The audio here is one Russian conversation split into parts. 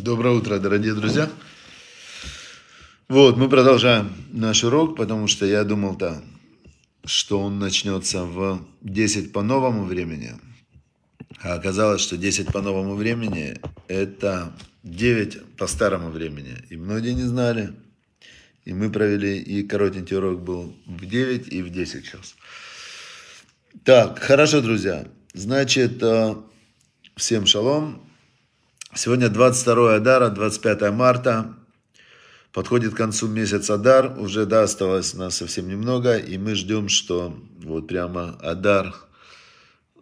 Доброе утро, дорогие друзья. Вот, мы продолжаем наш урок, потому что я думал, да, что он начнется в 10 по новому времени. А оказалось, что 10 по новому времени – это 9 по старому времени. И многие не знали. И мы провели, и коротенький урок был в 9 и в 10 сейчас. Так, хорошо, друзья. Значит, э, всем шалом. Сегодня 22 Адара, 25 марта. Подходит к концу месяц Адар. Уже, да, осталось нас совсем немного. И мы ждем, что вот прямо Адар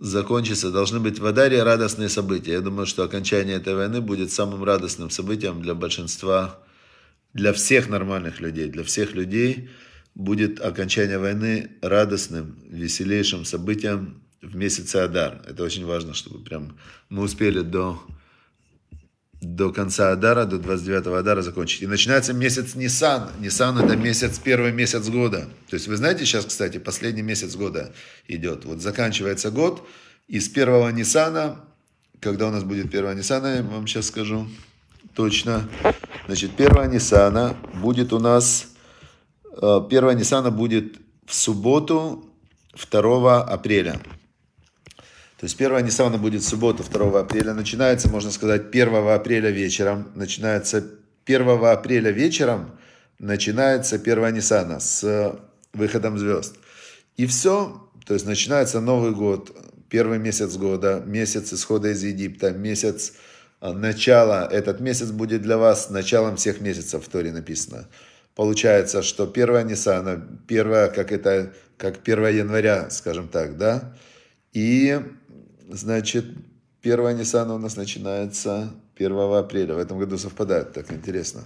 закончится. Должны быть в Адаре радостные события. Я думаю, что окончание этой войны будет самым радостным событием для большинства, для всех нормальных людей, для всех людей будет окончание войны радостным, веселейшим событием в месяце Адар. Это очень важно, чтобы прям мы успели до до конца Адара, до 29 Адара закончить. И начинается месяц Нисан. Нисан это месяц, первый месяц года. То есть вы знаете, сейчас, кстати, последний месяц года идет. Вот заканчивается год, и с первого Нисана, когда у нас будет первого Нисана, я вам сейчас скажу точно. Значит, первого Нисана будет у нас, э, первого Нисана будет в субботу 2 апреля. То есть первая Ниссана будет суббота, 2 апреля. Начинается, можно сказать, 1 апреля вечером. Начинается 1 апреля вечером, начинается 1 Ниссана с э, выходом звезд. И все, то есть начинается Новый год, первый месяц года, месяц исхода из Египта, месяц э, начала. Этот месяц будет для вас началом всех месяцев, в Торе написано. Получается, что 1 Ниссана, 1 как это, как 1 января, скажем так, да, и Значит, первая Ниссана у нас начинается 1 апреля. В этом году совпадает, так интересно.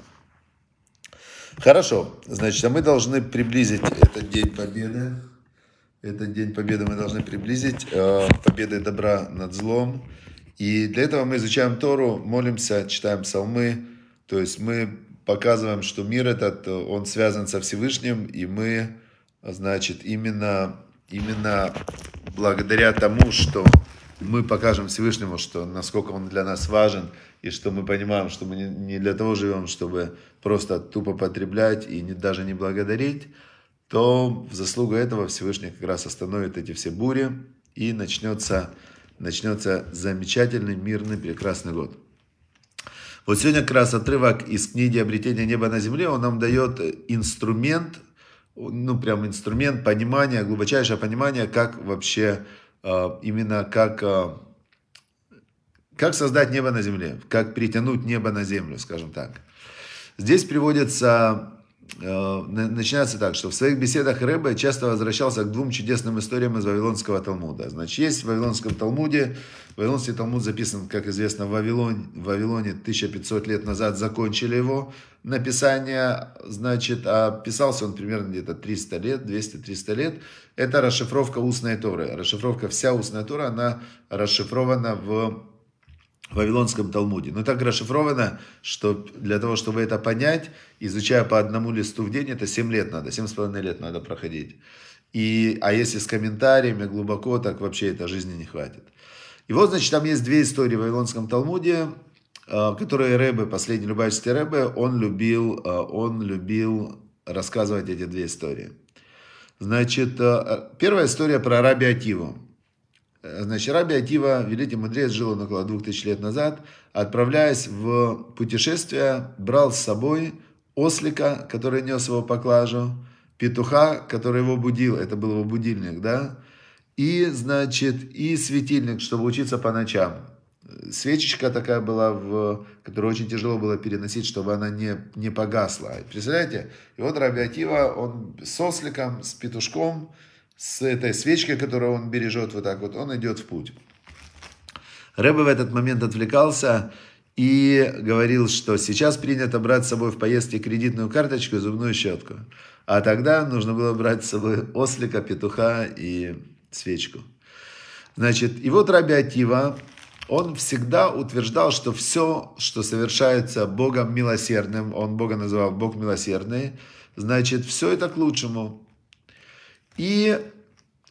Хорошо, значит, а мы должны приблизить этот День Победы. Этот День Победы мы должны приблизить э, победой добра над злом. И для этого мы изучаем Тору, молимся, читаем псалмы. То есть мы показываем, что мир этот, э, он связан со Всевышним, и мы, значит, именно, именно благодаря тому, что мы покажем Всевышнему, что насколько он для нас важен, и что мы понимаем, что мы не, для того живем, чтобы просто тупо потреблять и не, даже не благодарить, то в заслугу этого Всевышний как раз остановит эти все бури, и начнется, начнется замечательный, мирный, прекрасный год. Вот сегодня как раз отрывок из книги «Обретение неба на земле», он нам дает инструмент, ну прям инструмент понимания, глубочайшее понимание, как вообще Э, именно как, э, как создать небо на земле, как перетянуть небо на землю, скажем так. Здесь приводится Э, начинается так, что в своих беседах Рэбе часто возвращался к двум чудесным историям из Вавилонского Талмуда. Значит, есть в Вавилонском Талмуде, Вавилонский Талмуд записан, как известно, в Вавилоне, в Вавилоне 1500 лет назад закончили его написание, значит, а писался он примерно где-то 300 лет, 200-300 лет. Это расшифровка устной Торы. Расшифровка, вся устная Тора, она расшифрована в в Вавилонском Талмуде. Но так расшифровано, что для того, чтобы это понять, изучая по одному листу в день, это 7 лет надо, 7,5 лет надо проходить. И, а если с комментариями глубоко, так вообще это жизни не хватит. И вот, значит, там есть две истории в Вавилонском Талмуде, э, которые Рэбе, последний любачский Рэбе, он любил, э, он любил рассказывать эти две истории. Значит, э, первая история про Раби Акиву. Значит, Раби Акива, великий мудрец, жил он около тысяч лет назад, отправляясь в путешествие, брал с собой ослика, который нес его поклажу, петуха, который его будил, это был его будильник, да, и, значит, и светильник, чтобы учиться по ночам. Свечечка такая была, в, которую очень тяжело было переносить, чтобы она не, не погасла. Представляете? И вот Рабиатива, он с осликом, с петушком, с этой свечкой, которую он бережет вот так вот, он идет в путь. Рэбе в этот момент отвлекался и говорил, что сейчас принято брать с собой в поездке кредитную карточку и зубную щетку. А тогда нужно было брать с собой ослика, петуха и свечку. Значит, и вот Раби Акива, он всегда утверждал, что все, что совершается Богом милосердным, он Бога называл Бог милосердный, значит, все это к лучшему. И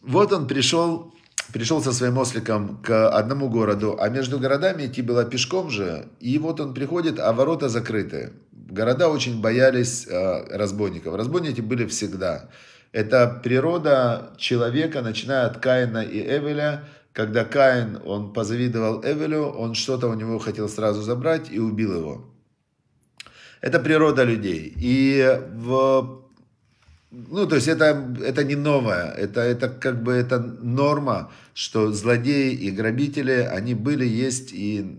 вот он пришел, пришел со своим осликом к одному городу, а между городами идти было пешком же. И вот он приходит, а ворота закрыты. Города очень боялись э, разбойников. Разбойники были всегда. Это природа человека, начиная от Каина и Эвеля. Когда Каин, он позавидовал Эвелю, он что-то у него хотел сразу забрать и убил его. Это природа людей. И в ну, то есть это, это не новое, это, это как бы это норма, что злодеи и грабители, они были, есть и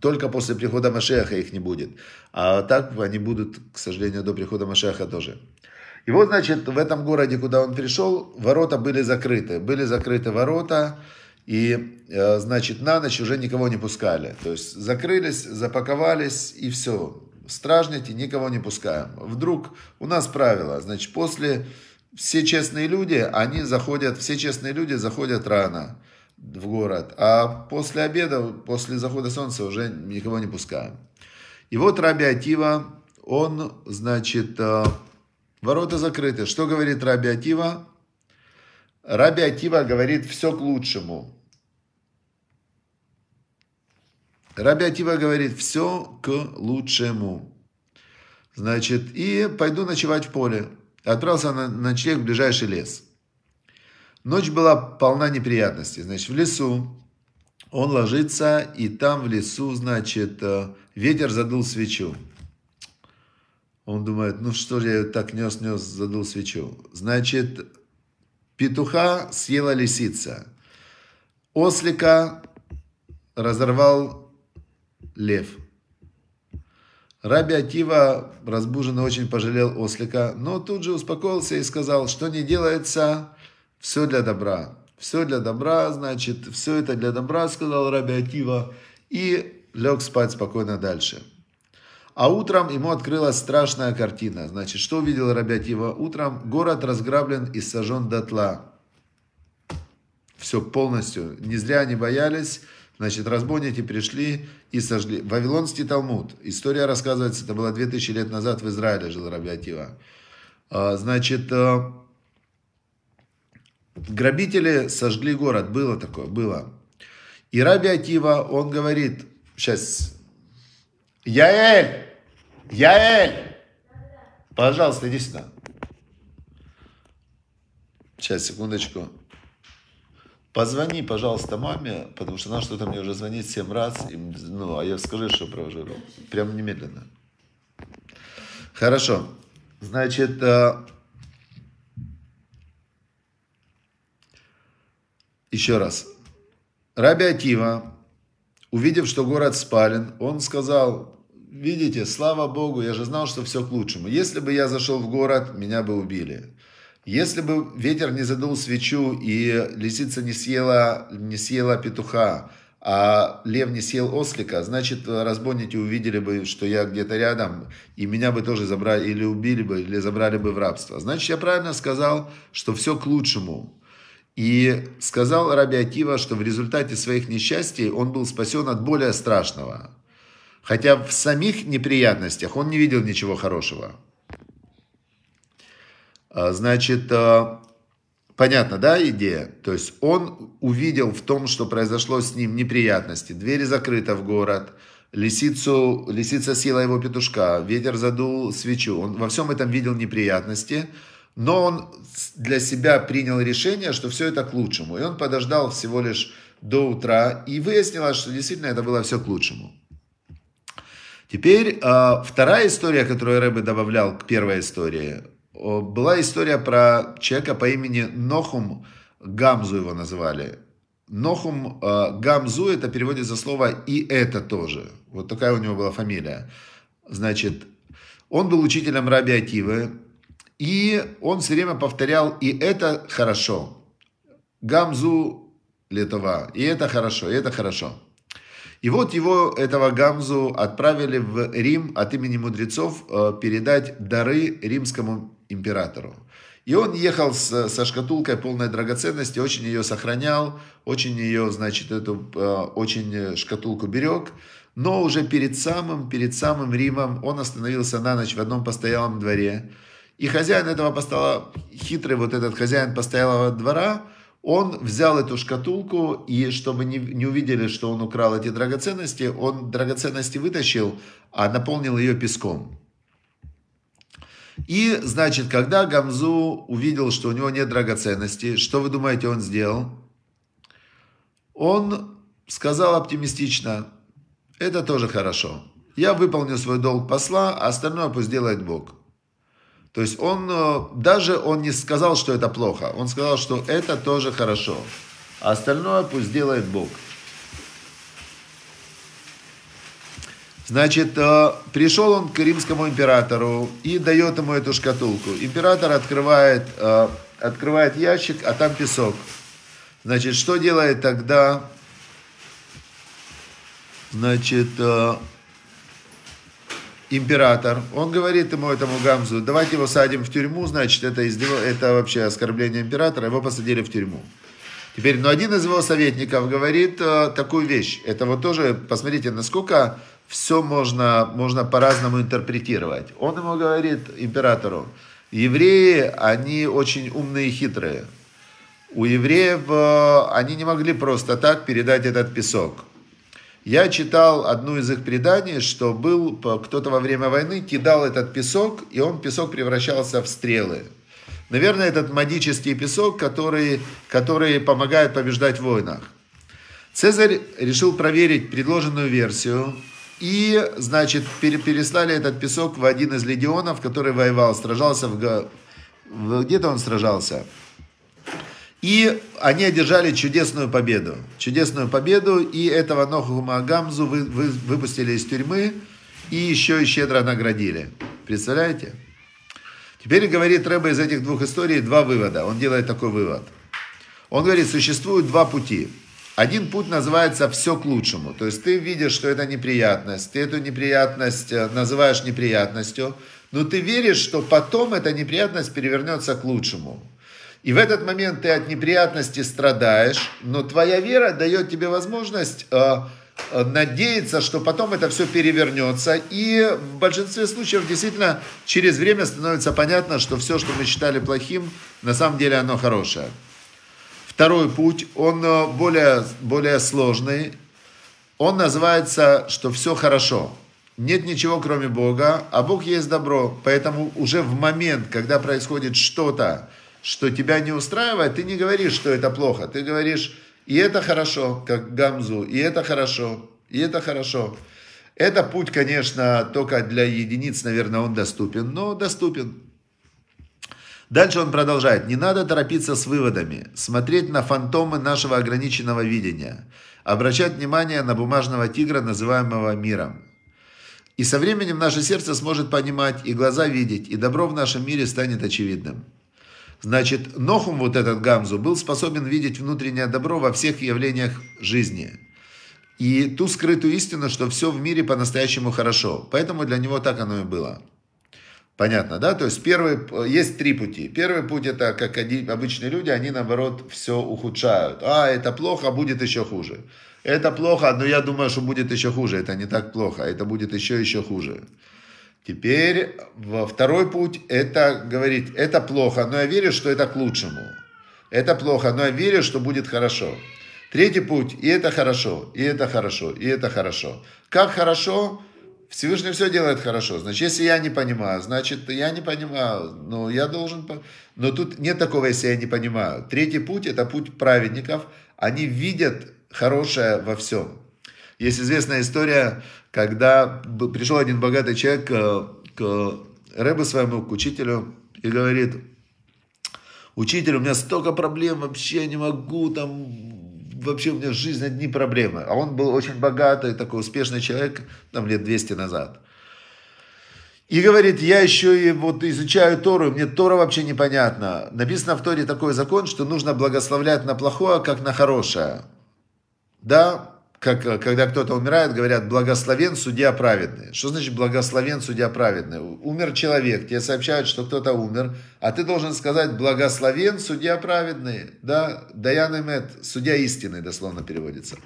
только после прихода Машеха их не будет. А так они будут, к сожалению, до прихода Машеха тоже. И вот, значит, в этом городе, куда он пришел, ворота были закрыты. Были закрыты ворота, и, э, значит, на ночь уже никого не пускали. То есть закрылись, запаковались, и все стражники никого не пускаем. Вдруг у нас правило, значит, после все честные люди, они заходят, все честные люди заходят рано в город, а после обеда, после захода солнца уже никого не пускаем. И вот Раби Атива, он, значит, э, ворота закрыты. Что говорит Раби Атива? Раби Атива говорит все к лучшему. Раби Акива говорит, все к лучшему. Значит, и пойду ночевать в поле. Отправился на ночлег в ближайший лес. Ночь была полна неприятностей. Значит, в лесу он ложится, и там в лесу, значит, э, ветер задул свечу. Он думает, ну что же я так нес-нес, задул свечу. Значит, петуха съела лисица. Ослика разорвал лев. Раби Акива, разбуженный, очень пожалел ослика, но тут же успокоился и сказал, что не делается, все для добра. Все для добра, значит, все это для добра, сказал Раби Акива, и лег спать спокойно дальше. А утром ему открылась страшная картина. Значит, что увидел Раби Акива утром? Город разграблен и сожжен дотла. Все полностью. Не зря они боялись Значит, разбойники пришли и сожгли. Вавилонский Талмуд. История рассказывается, это было 2000 лет назад в Израиле жил Рабиатива. А, значит, а, грабители сожгли город. Было такое, было. И Раби Акива, он говорит, сейчас, Яэль, Яэль, пожалуйста, иди сюда. Сейчас, секундочку. Позвони, пожалуйста, маме, потому что она что-то мне уже звонит семь раз. И, ну, а я скажу, что прожиру. Прям немедленно. Хорошо. Значит, э, еще раз. Раби Акива, увидев, что город спален, он сказал, видите, слава Богу, я же знал, что все к лучшему. Если бы я зашел в город, меня бы убили. Если бы ветер не задул свечу и лисица не съела, не съела петуха, а лев не съел ослика, значит, разбойники увидели бы, что я где-то рядом, и меня бы тоже забрали, или убили бы, или забрали бы в рабство. Значит, я правильно сказал, что все к лучшему. И сказал Раби Акива, что в результате своих несчастий он был спасен от более страшного. Хотя в самих неприятностях он не видел ничего хорошего. А, значит, а, понятно, да, идея? То есть он увидел в том, что произошло с ним неприятности. Двери закрыты в город, лисицу, лисица съела его петушка, ветер задул свечу. Он во всем этом видел неприятности, но он для себя принял решение, что все это к лучшему. И он подождал всего лишь до утра, и выяснилось, что действительно это было все к лучшему. Теперь а, вторая история, которую Рэбе добавлял к первой истории, была история про человека по имени Нохум Гамзу его называли. Нохум э, Гамзу это переводится слово «и это тоже». Вот такая у него была фамилия. Значит, он был учителем Раби Акивы, и он все время повторял «и это хорошо». Гамзу Летова, и это хорошо, и это хорошо. И вот его, этого Гамзу, отправили в Рим от имени мудрецов э, передать дары римскому императору. И он ехал с, со шкатулкой полной драгоценности, очень ее сохранял, очень ее, значит, эту э, очень шкатулку берег. Но уже перед самым, перед самым Римом он остановился на ночь в одном постоялом дворе. И хозяин этого постояла, хитрый вот этот хозяин постоялого двора, он взял эту шкатулку, и чтобы не, не увидели, что он украл эти драгоценности, он драгоценности вытащил, а наполнил ее песком. И, значит, когда Гамзу увидел, что у него нет драгоценностей, что вы думаете, он сделал? Он сказал оптимистично, это тоже хорошо. Я выполню свой долг посла, а остальное пусть делает Бог. То есть он, э, даже он не сказал, что это плохо. Он сказал, что это тоже хорошо. А остальное пусть делает Бог. Значит, э, пришел он к римскому императору и дает ему эту шкатулку. Император открывает, э, открывает ящик, а там песок. Значит, что делает тогда? Значит, э, император, он говорит ему, этому Гамзу, давайте его садим в тюрьму, значит, это, издев... это вообще оскорбление императора, его посадили в тюрьму. Теперь, но ну, один из его советников говорит э, такую вещь, это вот тоже, посмотрите, насколько все можно, можно по-разному интерпретировать. Он ему говорит, императору, евреи, они очень умные и хитрые. У евреев э, они не могли просто так передать этот песок. Я читал одну из их преданий, что был кто-то во время войны кидал этот песок, и он песок превращался в стрелы. Наверное, этот магический песок, который, который помогает побеждать в войнах. Цезарь решил проверить предложенную версию, и, значит, переслали этот песок в один из легионов, который воевал, сражался в... Где-то он сражался. И они одержали чудесную победу. Чудесную победу, и этого Ноху Магамзу вы, вы, выпустили из тюрьмы, и еще и щедро наградили. Представляете? Теперь говорит Рэба из этих двух историй два вывода. Он делает такой вывод. Он говорит, существуют два пути – один путь называется «все к лучшему». То есть ты видишь, что это неприятность, ты эту неприятность э, называешь неприятностью, но ты веришь, что потом эта неприятность перевернется к лучшему. И в этот момент ты от неприятности страдаешь, но твоя вера дает тебе возможность э, э, надеяться, что потом это все перевернется. И в большинстве случаев действительно через время становится понятно, что все, что мы считали плохим, на самом деле оно хорошее. Второй путь, он э, более, более сложный. Он называется, что все хорошо. Нет ничего, кроме Бога, а Бог есть добро. Поэтому уже в момент, когда происходит что-то, что тебя не устраивает, ты не говоришь, что это плохо. Ты говоришь, и это хорошо, как Гамзу, и это хорошо, и это хорошо. Это путь, конечно, только для единиц, наверное, он доступен, но доступен. Дальше он продолжает. Не надо торопиться с выводами, смотреть на фантомы нашего ограниченного видения, обращать внимание на бумажного тигра, называемого миром. И со временем наше сердце сможет понимать, и глаза видеть, и добро в нашем мире станет очевидным. Значит, Нохум, вот этот Гамзу, был способен видеть внутреннее добро во всех явлениях жизни. И ту скрытую истину, что все в мире по-настоящему хорошо. Поэтому для него так оно и было. Понятно, да? То есть первый, есть три пути. Первый путь это, как они, обычные люди, они наоборот все ухудшают. А, это плохо, будет еще хуже. Это плохо, но я думаю, что будет еще хуже. Это не так плохо, это будет еще еще хуже. Теперь во второй путь это говорить, это плохо, но я верю, что это к лучшему. Это плохо, но я верю, что будет хорошо. Третий путь, и это хорошо, и это хорошо, и это хорошо. Как хорошо? Всевышний все делает хорошо. Значит, если я не понимаю, значит, я не понимаю, но ну, я должен... Но тут нет такого, если я не понимаю. Третий путь – это путь праведников. Они видят хорошее во всем. Есть известная история, когда пришел один богатый человек к, э, к Рэбе своему, к учителю, и говорит, учитель, у меня столько проблем, вообще не могу, там, вообще у меня в жизни одни проблемы. А он был очень богатый, такой успешный человек, там лет 200 назад. И говорит, я еще и вот изучаю Тору, мне Тора вообще непонятно. Написано в Торе такой закон, что нужно благословлять на плохое, как на хорошее. Да, как, э, когда кто-то умирает, говорят, благословен судья праведный. Что значит благословен судья праведный? Умер человек, тебе сообщают, что кто-то умер, а ты должен сказать, благословен судья праведный. Да, Даян Эмет, судья истинный, дословно переводится.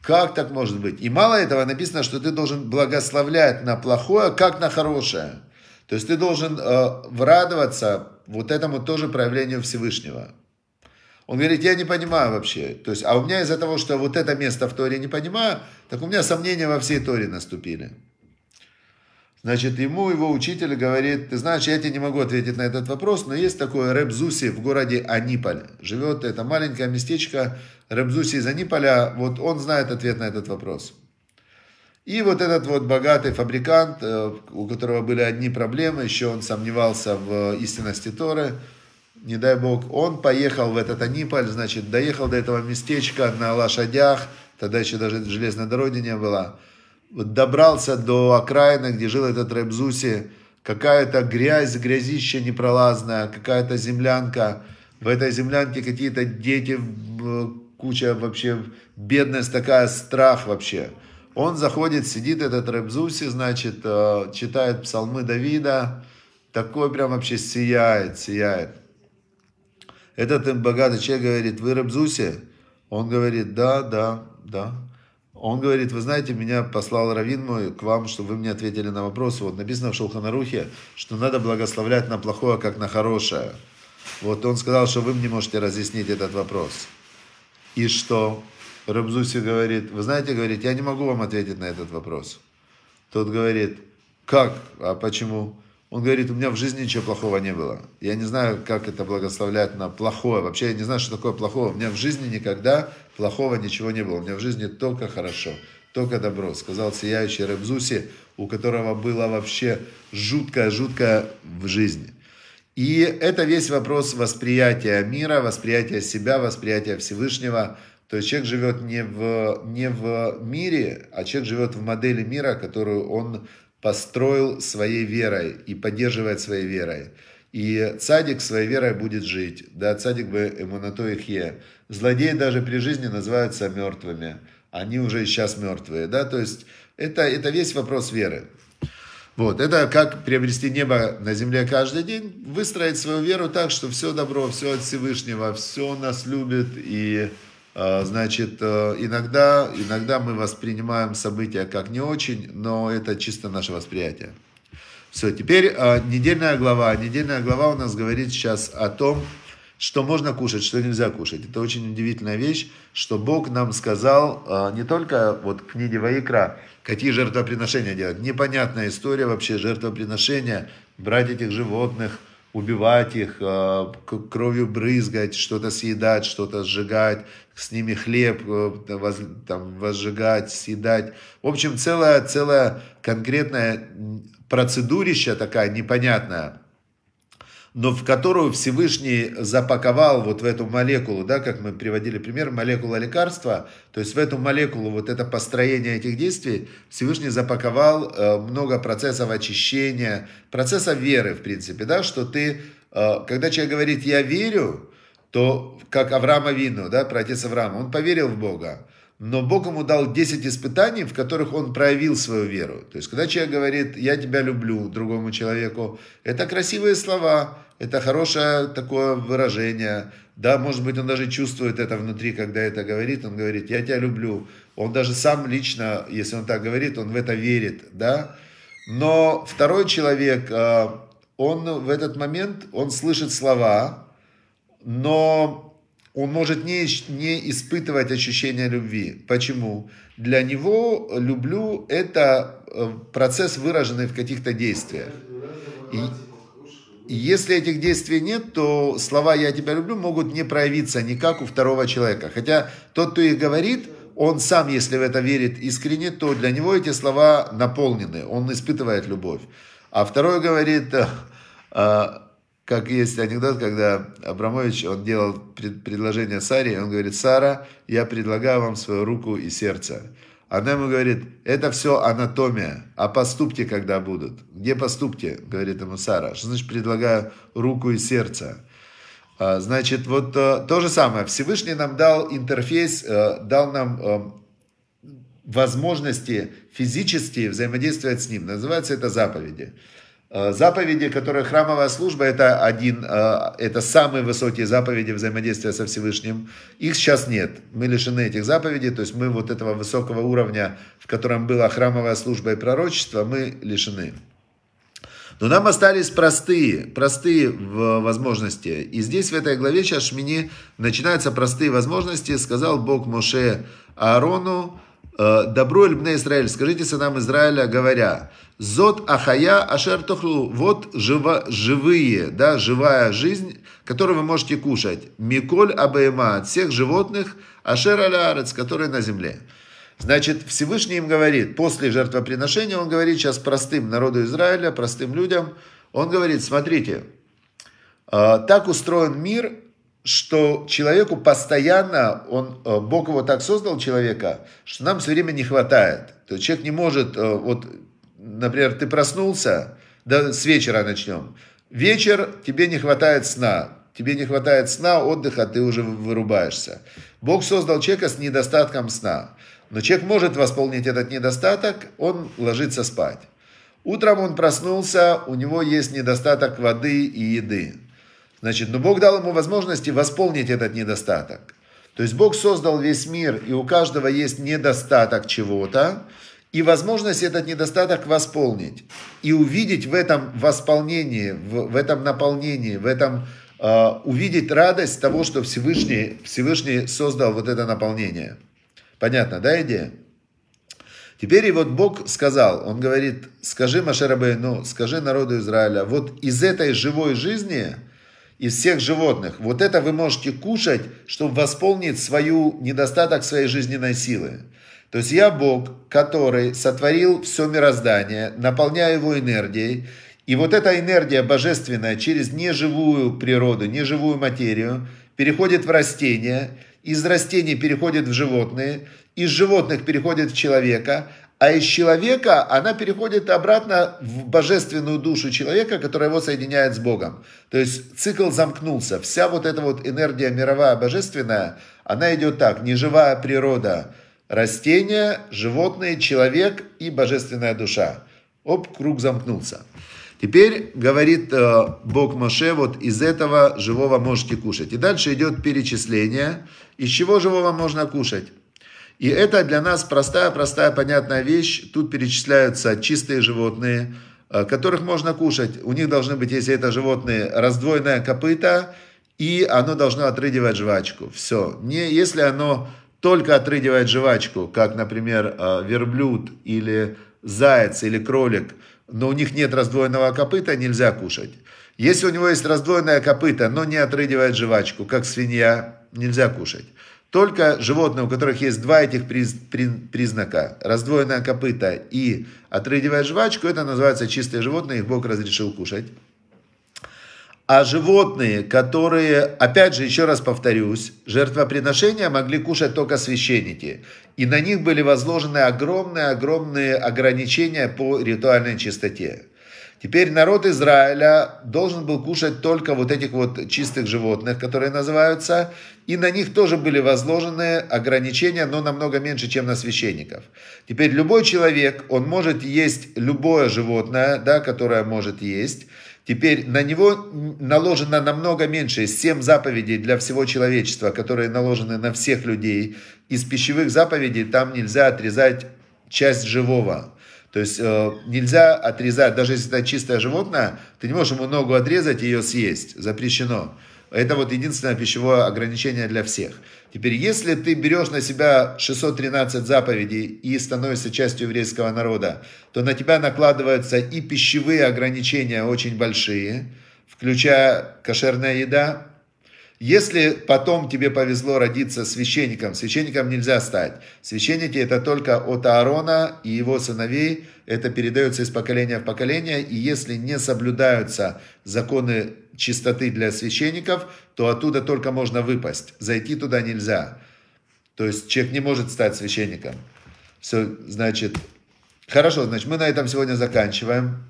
Как так может быть? И мало этого написано, что ты должен благословлять на плохое, как на хорошее. То есть ты должен э, радоваться вот этому тоже проявлению Всевышнего. Он говорит, я не понимаю вообще. То есть, а у меня из-за того, что вот это место в Торе не понимаю, так у меня сомнения во всей Торе наступили. Значит, ему его учитель говорит, ты знаешь, я тебе не могу ответить на этот вопрос, но есть такой Рэбзуси в городе Аниполь. Живет это маленькое местечко Рэбзуси из Аниполя, вот он знает ответ на этот вопрос. И вот этот вот богатый фабрикант, э, у которого были одни проблемы, еще он сомневался в э, истинности Торы, не дай бог, он поехал в этот Аниполь, значит, доехал до этого местечка на лошадях, тогда еще даже железной дороги не было, вот добрался до окраины, где жил этот Рэбзуси, какая-то грязь, грязища непролазная, какая-то землянка, в этой землянке какие-то дети, куча вообще, бедность такая, страх вообще. Он заходит, сидит этот Рэбзуси, значит, э, читает псалмы Давида, такой прям вообще сияет, сияет. Этот им богатый человек говорит, вы Рабзуси? Он говорит, да, да, да. Он говорит, вы знаете, меня послал Равин мой к вам, чтобы вы мне ответили на вопросы. Вот написано в Шелханарухе, что надо благословлять на плохое, как на хорошее. Вот он сказал, что вы мне можете разъяснить этот вопрос. И что? Рабзуси говорит, вы знаете, говорит, я не могу вам ответить на этот вопрос. Тот говорит, как, а почему? Он говорит, у меня в жизни ничего плохого не было. Я не знаю, как это благословлять на плохое. Вообще я не знаю, что такое плохое. У меня в жизни никогда плохого ничего не было. У меня в жизни только хорошо, только добро. Сказал сияющий Ребзуси, у которого было вообще жуткое-жуткое в жизни. И это весь вопрос восприятия мира, восприятия себя, восприятия Всевышнего. То есть человек живет не в, не в мире, а человек живет в модели мира, которую он построил своей верой и поддерживает своей верой. И цадик своей верой будет жить. Да, цадик бы ему на то их е. Злодеи даже при жизни называются мертвыми. Они уже сейчас мертвые. Да, то есть это, это весь вопрос веры. Вот, это как приобрести небо на земле каждый день, выстроить свою веру так, что все добро, все от Всевышнего, все нас любит и а, значит, э, иногда, иногда мы воспринимаем события как не очень, но это чисто наше восприятие. Все, теперь а, недельная глава. Недельная глава у нас говорит сейчас о том, что можно кушать, что нельзя кушать. Это очень удивительная вещь, что Бог нам сказал а, не только вот в книге Ваикра, какие жертвоприношения делать. Непонятная история вообще жертвоприношения, брать этих животных, убивать их, а, кровью брызгать, что-то съедать, что-то сжигать, с ними хлеб э, там, возжигать, съедать. В общем, целая, целая конкретная процедурища такая непонятная но в которую Всевышний запаковал вот в эту молекулу, да, как мы приводили пример, молекула лекарства, то есть в эту молекулу вот это построение этих действий Всевышний запаковал э, много процессов очищения, процесса веры, в принципе, да, что ты, э, когда человек говорит «я верю», то как Авраама Вину, да, про отец Авраама, он поверил в Бога, но Бог ему дал 10 испытаний, в которых он проявил свою веру. То есть, когда человек говорит «я тебя люблю» другому человеку, это красивые слова, это хорошее такое выражение. Да, может быть, он даже чувствует это внутри, когда это говорит. Он говорит «я тебя люблю». Он даже сам лично, если он так говорит, он в это верит, да. Но второй человек, э, он в этот момент, он слышит слова, но он может не, не испытывать ощущения любви. Почему? Для него э, люблю – это э, процесс, выраженный в каких-то действиях. И, и если этих действий нет, то слова «я тебя люблю» могут не проявиться никак у второго человека. Хотя тот, кто их говорит, он сам, если в это верит искренне, то для него эти слова наполнены, он испытывает любовь. А второй говорит, э, как есть анекдот, когда Абрамович, он делал пред, предложение Саре, он говорит, Сара, я предлагаю вам свою руку и сердце. Она ему говорит, это все анатомия, а поступки когда будут? Где поступки, говорит ему Сара, что значит предлагаю руку и сердце? А, значит, вот э, то же самое, Всевышний нам дал интерфейс, э, дал нам э, возможности физически взаимодействовать с ним, называется это заповеди. Э, заповеди, которые храмовая служба, это один, э, это самые высокие заповеди взаимодействия со Всевышним. Их сейчас нет. Мы лишены этих заповедей, то есть мы вот этого высокого уровня, в котором была храмовая служба и пророчество, мы лишены. Но нам остались простые, простые э, возможности. И здесь в этой главе сейчас Шмини начинаются простые возможности. Сказал Бог Моше Аарону, Э, добро Эльбне Израиль, скажите сынам Израиля, говоря, «Зот ахая ашер тухлу», вот жива, живые, да, живая жизнь, которую вы можете кушать. «Миколь абейма», от всех животных, ашер алярец, которые на земле. Значит, Всевышний им говорит, после жертвоприношения, он говорит сейчас простым народу Израиля, простым людям, он говорит, смотрите, э, так устроен мир, что человеку постоянно, он, э, Бог его так создал, человека, что нам все время не хватает. То есть человек не может, э, вот, например, ты проснулся, да, с вечера начнем. Вечер, тебе не хватает сна. Тебе не хватает сна, отдыха, ты уже вырубаешься. Бог создал человека с недостатком сна. Но человек может восполнить этот недостаток, он ложится спать. Утром он проснулся, у него есть недостаток воды и еды. Значит, но Бог дал ему возможности восполнить этот недостаток. То есть Бог создал весь мир, и у каждого есть недостаток чего-то, и возможность этот недостаток восполнить. И увидеть в этом восполнении, в, в этом наполнении, в этом э, увидеть радость того, что Всевышний, Всевышний создал вот это наполнение. Понятно, да, идея? Теперь и вот Бог сказал, он говорит, скажи Машерабе, ну, скажи народу Израиля, вот из этой живой жизни из всех животных. Вот это вы можете кушать, чтобы восполнить свою недостаток своей жизненной силы. То есть я Бог, который сотворил все мироздание, наполняя его энергией, и вот эта энергия божественная через неживую природу, неживую материю переходит в растения, из растений переходит в животные, из животных переходит в человека, а из человека она переходит обратно в божественную душу человека, которая его соединяет с Богом. То есть цикл замкнулся. Вся вот эта вот энергия мировая, божественная, она идет так. Неживая природа, растения, животные, человек и божественная душа. Оп, круг замкнулся. Теперь говорит э, Бог Моше, вот из этого живого можете кушать. И дальше идет перечисление, из чего живого можно кушать. И это для нас простая-простая понятная вещь. Тут перечисляются чистые животные, э, которых можно кушать. У них должны быть, если это животные, раздвоенное копыта, и оно должно отрыгивать жвачку. Все. Не, если оно только отрыгивает жвачку, как, например, э, верблюд или заяц или кролик, но у них нет раздвоенного копыта, нельзя кушать. Если у него есть раздвоенное копыта, но не отрыгивает жвачку, как свинья, нельзя кушать. Только животные, у которых есть два этих приз, при, признака, раздвоенное копыта и отрыдевая жвачку, это называется чистые животные, их Бог разрешил кушать. А животные, которые, опять же, еще раз повторюсь, жертвоприношения могли кушать только священники. И на них были возложены огромные-огромные ограничения по ритуальной чистоте. Теперь народ Израиля должен был кушать только вот этих вот чистых животных, которые называются, и на них тоже были возложены ограничения, но намного меньше, чем на священников. Теперь любой человек, он может есть любое животное, да, которое может есть, Теперь на него наложено намного меньше, 7 заповедей для всего человечества, которые наложены на всех людей. Из пищевых заповедей там нельзя отрезать часть живого. То есть э, нельзя отрезать, даже если это чистое животное, ты не можешь ему ногу отрезать и ее съесть, запрещено. Это вот единственное пищевое ограничение для всех. Теперь, если ты берешь на себя 613 заповедей и становишься частью еврейского народа, то на тебя накладываются и пищевые ограничения очень большие, включая кошерная еда, если потом тебе повезло родиться священником, священником нельзя стать. Священники это только от Аарона и его сыновей, это передается из поколения в поколение, и если не соблюдаются законы чистоты для священников, то оттуда только можно выпасть, зайти туда нельзя. То есть человек не может стать священником. Все, значит, хорошо, значит, мы на этом сегодня заканчиваем.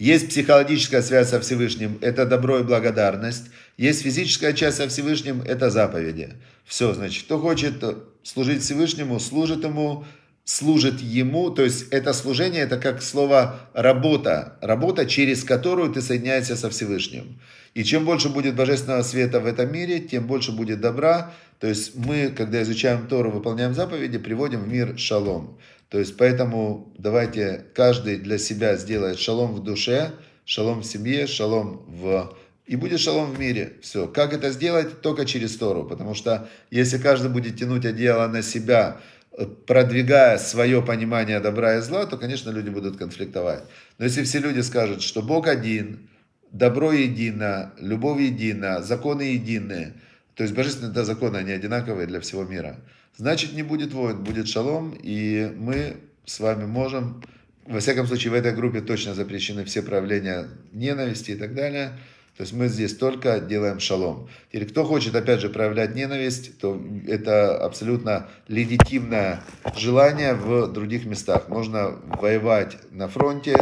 Есть психологическая связь со Всевышним – это добро и благодарность. Есть физическая часть со Всевышним – это заповеди. Все, значит, кто хочет служить Всевышнему, служит Ему, служит Ему. То есть это служение – это как слово «работа», работа, через которую ты соединяешься со Всевышним. И чем больше будет божественного света в этом мире, тем больше будет добра. То есть мы, когда изучаем Тору, выполняем заповеди, приводим в мир шалом. То есть поэтому давайте каждый для себя сделает шалом в душе, шалом в семье, шалом в... И будет шалом в мире. Все. Как это сделать? Только через Тору. Потому что если каждый будет тянуть одеяло на себя, э, продвигая свое понимание добра и зла, то, конечно, люди будут конфликтовать. Но если все люди скажут, что Бог один, добро едино, любовь едина, законы едины, то есть божественные законы, они одинаковые для всего мира – значит не будет войн, будет шалом, и мы с вами можем, во всяком случае, в этой группе точно запрещены все проявления ненависти и так далее. То есть мы здесь только делаем шалом. Или кто хочет, опять же, проявлять ненависть, то это абсолютно легитимное желание в других местах. Можно воевать на фронте,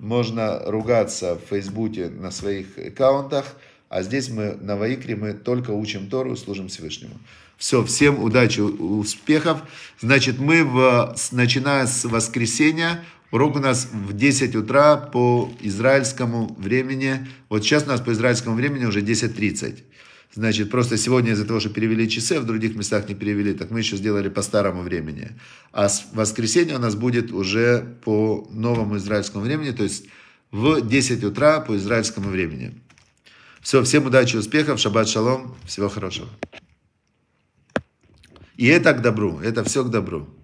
можно ругаться в Фейсбуке на своих аккаунтах, а здесь мы на Ваикре мы только учим Тору, служим Всевышнему. Все, всем удачи, успехов. Значит, мы, в, начиная с воскресенья, урок у нас в 10 утра по израильскому времени. Вот сейчас у нас по израильскому времени уже 10.30. Значит, просто сегодня из-за того, что перевели часы, а в других местах не перевели, так мы еще сделали по старому времени. А с воскресенья у нас будет уже по новому израильскому времени, то есть в 10 утра по израильскому времени. Все, всем удачи, успехов, шаббат шалом, всего хорошего. И это к добру, это все к добру.